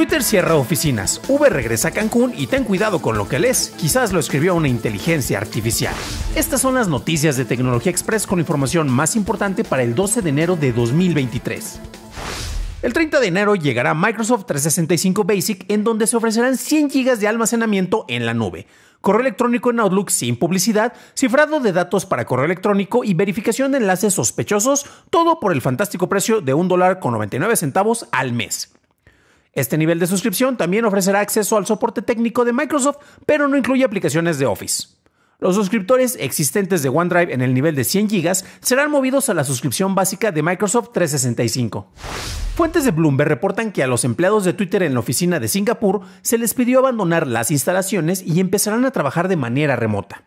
Twitter cierra oficinas, Uber regresa a Cancún y ten cuidado con lo que lees, quizás lo escribió una inteligencia artificial. Estas son las noticias de Tecnología Express con información más importante para el 12 de enero de 2023. El 30 de enero llegará Microsoft 365 Basic en donde se ofrecerán 100 GB de almacenamiento en la nube, correo electrónico en Outlook sin publicidad, cifrado de datos para correo electrónico y verificación de enlaces sospechosos, todo por el fantástico precio de $1.99 al mes. Este nivel de suscripción también ofrecerá acceso al soporte técnico de Microsoft, pero no incluye aplicaciones de Office. Los suscriptores existentes de OneDrive en el nivel de 100 GB serán movidos a la suscripción básica de Microsoft 365. Fuentes de Bloomberg reportan que a los empleados de Twitter en la oficina de Singapur se les pidió abandonar las instalaciones y empezarán a trabajar de manera remota.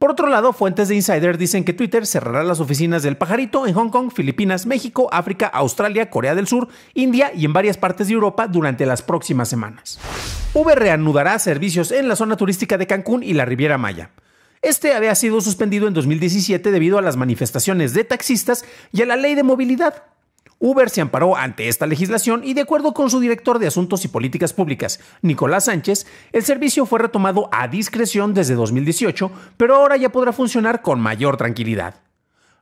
Por otro lado, fuentes de Insider dicen que Twitter cerrará las oficinas del pajarito en Hong Kong, Filipinas, México, África, Australia, Corea del Sur, India y en varias partes de Europa durante las próximas semanas. Uber reanudará servicios en la zona turística de Cancún y la Riviera Maya. Este había sido suspendido en 2017 debido a las manifestaciones de taxistas y a la ley de movilidad, Uber se amparó ante esta legislación y de acuerdo con su director de Asuntos y Políticas Públicas, Nicolás Sánchez, el servicio fue retomado a discreción desde 2018, pero ahora ya podrá funcionar con mayor tranquilidad.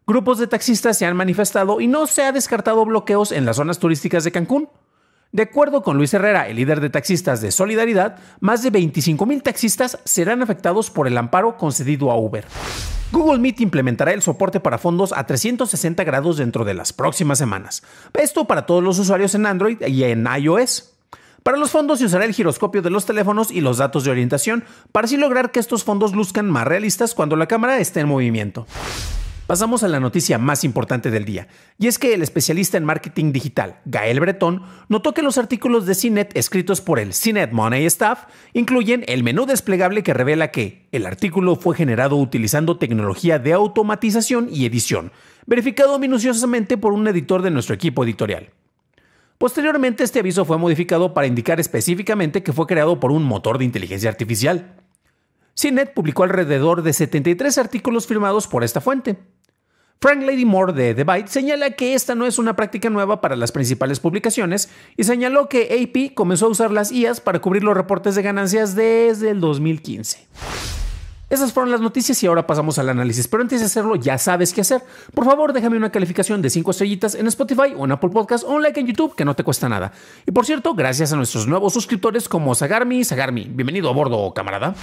Grupos de taxistas se han manifestado y no se ha descartado bloqueos en las zonas turísticas de Cancún. De acuerdo con Luis Herrera, el líder de taxistas de Solidaridad, más de 25.000 taxistas serán afectados por el amparo concedido a Uber. Google Meet implementará el soporte para fondos a 360 grados dentro de las próximas semanas. Esto para todos los usuarios en Android y en iOS. Para los fondos se usará el giroscopio de los teléfonos y los datos de orientación para así lograr que estos fondos luzcan más realistas cuando la cámara esté en movimiento. Pasamos a la noticia más importante del día, y es que el especialista en marketing digital, Gael Bretón notó que los artículos de CINET escritos por el CINET Money Staff incluyen el menú desplegable que revela que el artículo fue generado utilizando tecnología de automatización y edición, verificado minuciosamente por un editor de nuestro equipo editorial. Posteriormente, este aviso fue modificado para indicar específicamente que fue creado por un motor de inteligencia artificial. CINET publicó alrededor de 73 artículos firmados por esta fuente. Frank Lady Moore de The Byte señala que esta no es una práctica nueva para las principales publicaciones y señaló que AP comenzó a usar las IAs para cubrir los reportes de ganancias desde el 2015. Esas fueron las noticias y ahora pasamos al análisis. Pero antes de hacerlo, ya sabes qué hacer. Por favor, déjame una calificación de 5 estrellitas en Spotify o en Apple Podcast o un like en YouTube que no te cuesta nada. Y por cierto, gracias a nuestros nuevos suscriptores como Sagarmi y Sagarmi. Bienvenido a bordo, camarada.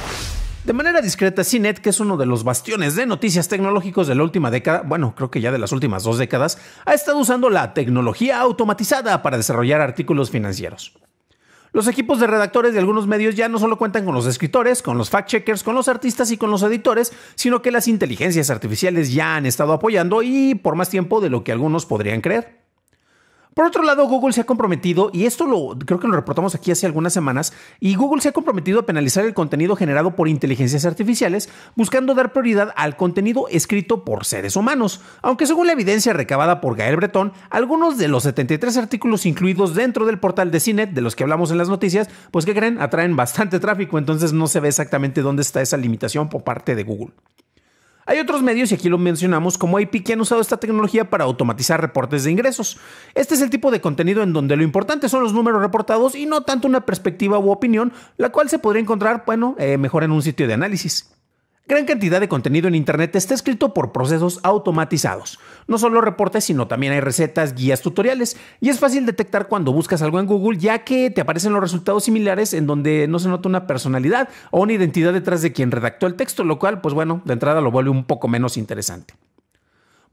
De manera discreta, CINET, que es uno de los bastiones de noticias tecnológicos de la última década, bueno, creo que ya de las últimas dos décadas, ha estado usando la tecnología automatizada para desarrollar artículos financieros. Los equipos de redactores de algunos medios ya no solo cuentan con los escritores, con los fact-checkers, con los artistas y con los editores, sino que las inteligencias artificiales ya han estado apoyando y por más tiempo de lo que algunos podrían creer. Por otro lado, Google se ha comprometido, y esto lo creo que lo reportamos aquí hace algunas semanas, y Google se ha comprometido a penalizar el contenido generado por inteligencias artificiales, buscando dar prioridad al contenido escrito por seres humanos. Aunque según la evidencia recabada por Gael Bretón, algunos de los 73 artículos incluidos dentro del portal de CINET, de los que hablamos en las noticias, pues que creen, atraen bastante tráfico, entonces no se ve exactamente dónde está esa limitación por parte de Google. Hay otros medios, y aquí lo mencionamos, como IP que han usado esta tecnología para automatizar reportes de ingresos. Este es el tipo de contenido en donde lo importante son los números reportados y no tanto una perspectiva u opinión, la cual se podría encontrar, bueno, eh, mejor en un sitio de análisis. Gran cantidad de contenido en Internet está escrito por procesos automatizados. No solo reportes, sino también hay recetas, guías, tutoriales, y es fácil detectar cuando buscas algo en Google ya que te aparecen los resultados similares en donde no se nota una personalidad o una identidad detrás de quien redactó el texto, lo cual, pues bueno, de entrada lo vuelve un poco menos interesante.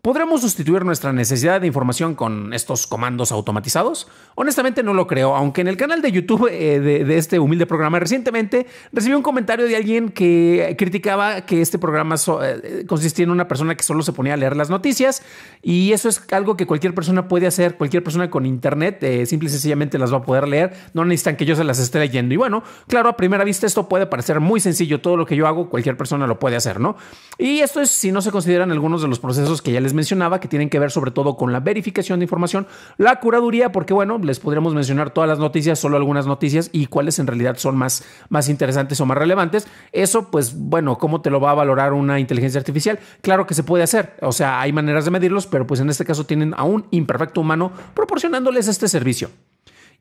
¿Podremos sustituir nuestra necesidad de información con estos comandos automatizados? Honestamente no lo creo, aunque en el canal de YouTube eh, de, este humilde programa recientemente recibí un comentario de alguien que criticaba que este programa eh, consistía en una persona que solo se ponía a leer las noticias y eso es algo que cualquier persona puede hacer, cualquier persona con internet eh, simple y sencillamente las va a poder leer, no necesitan que yo se las esté leyendo. Y bueno, claro, a primera vista esto puede parecer muy sencillo, todo lo que yo hago cualquier persona lo puede hacer, ¿no? Y esto es si no se consideran algunos de los procesos que ya les mencionaba que tienen que ver sobre todo con la verificación de información, la curaduría, porque bueno, les podríamos mencionar todas las noticias, solo algunas noticias y cuáles en realidad son más, más interesantes o más relevantes. Eso, pues bueno, ¿cómo te lo va a valorar una inteligencia artificial? Claro que se puede hacer, o sea, hay maneras de medirlos, pero pues en este caso tienen a un imperfecto humano proporcionándoles este servicio.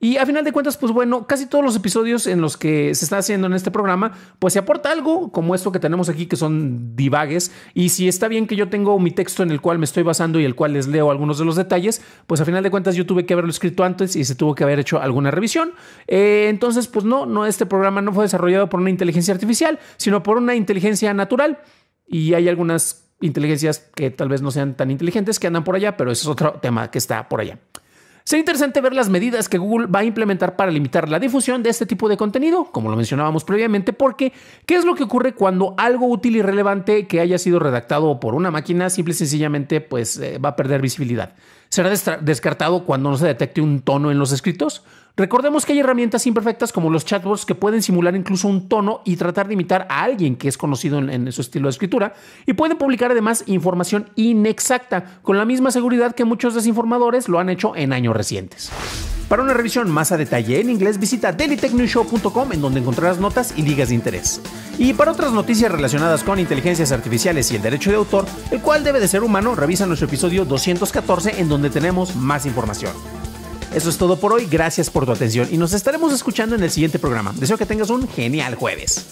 Y a final de cuentas, pues bueno, casi todos los episodios en los que se está haciendo en este programa, pues se aporta algo como esto que tenemos aquí, que son divagues. Y si está bien que yo tengo mi texto en el cual me estoy basando y el cual les leo algunos de los detalles, pues a final de cuentas yo tuve que haberlo escrito antes y se tuvo que haber hecho alguna revisión. Eh, entonces, pues no, no, este programa no fue desarrollado por una inteligencia artificial, sino por una inteligencia natural. Y hay algunas inteligencias que tal vez no sean tan inteligentes que andan por allá, pero ese es otro tema que está por allá. Sería interesante ver las medidas que Google va a implementar para limitar la difusión de este tipo de contenido, como lo mencionábamos previamente, porque ¿qué es lo que ocurre cuando algo útil y relevante que haya sido redactado por una máquina simple y sencillamente pues eh, va a perder visibilidad? será descartado cuando no se detecte un tono en los escritos. Recordemos que hay herramientas imperfectas como los chatbots que pueden simular incluso un tono y tratar de imitar a alguien que es conocido en, su estilo de escritura y pueden publicar además información inexacta con la misma seguridad que muchos desinformadores lo han hecho en años recientes. Para una revisión más a detalle en inglés, visita dailytechnewshow.com en donde encontrarás notas y ligas de interés. Y para otras noticias relacionadas con inteligencias artificiales y el derecho de autor, el cual debe de ser humano, revisa nuestro episodio 214 en donde tenemos más información. Eso es todo por hoy, gracias por tu atención y nos estaremos escuchando en el siguiente programa. Deseo que tengas un genial jueves.